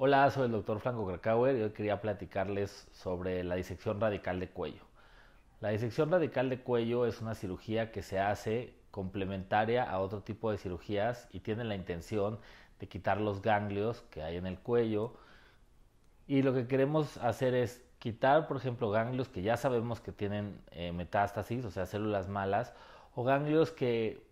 Hola, soy el doctor Franco Krakauer y hoy quería platicarles sobre la disección radical de cuello. La disección radical de cuello es una cirugía que se hace complementaria a otro tipo de cirugías y tiene la intención de quitar los ganglios que hay en el cuello. Y lo que queremos hacer es quitar, por ejemplo, ganglios que ya sabemos que tienen eh, metástasis, o sea, células malas, o ganglios que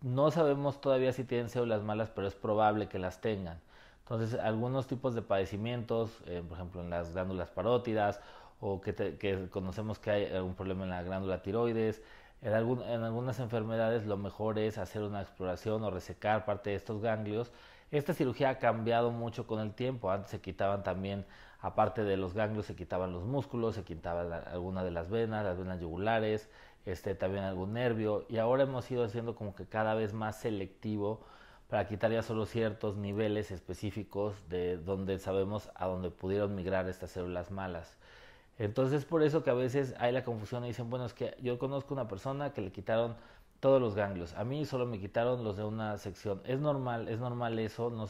no sabemos todavía si tienen células malas, pero es probable que las tengan. Entonces, algunos tipos de padecimientos, eh, por ejemplo, en las glándulas parótidas, o que, conocemos que hay algún problema en la glándula tiroides, en, algunas enfermedades lo mejor es hacer una exploración o resecar parte de estos ganglios. Esta cirugía ha cambiado mucho con el tiempo. Antes se quitaban también, aparte de los ganglios, se quitaban los músculos, se quitaban algunas de las venas, las venas yugulares, este, también algún nervio. Y ahora hemos ido haciendo como que cada vez más selectivo para quitar ya solo ciertos niveles específicos de donde sabemos a dónde pudieron migrar estas células malas. Entonces por eso que a veces hay la confusión y dicen, bueno, es que yo conozco una persona que le quitaron todos los ganglios, a mí solo me quitaron los de una sección. Es normal, es normal eso, no,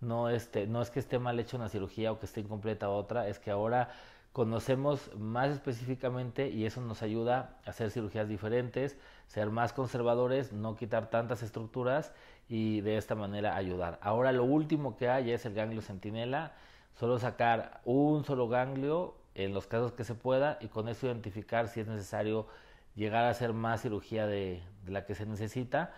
no, este, no es que esté mal hecho una cirugía o que esté incompleta otra, es que ahora conocemos más específicamente y eso nos ayuda a hacer cirugías diferentes, ser más conservadores, no quitar tantas estructuras y de esta manera ayudar. Ahora lo último que hay es el ganglio centinela, solo sacar un solo ganglio en los casos que se pueda y con eso identificar si es necesario llegar a hacer más cirugía de, la que se necesita.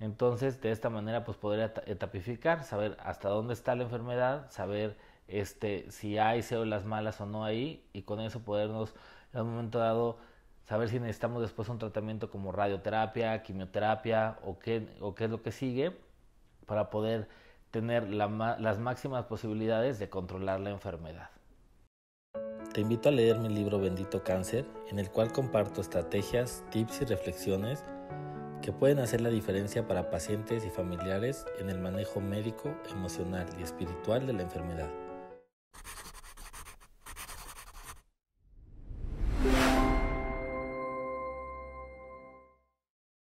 Entonces, de esta manera, pues podría etapificar, saber hasta dónde está la enfermedad, saber este, si hay células malas o no ahí y con eso podernos en un momento dado saber si necesitamos después un tratamiento como radioterapia, quimioterapia o qué, o qué es lo que sigue para poder tener las máximas posibilidades de controlar la enfermedad. Te invito a leer mi libro Bendito Cáncer, en el cual comparto estrategias, tips y reflexiones que pueden hacer la diferencia para pacientes y familiares en el manejo médico, emocional y espiritual de la enfermedad.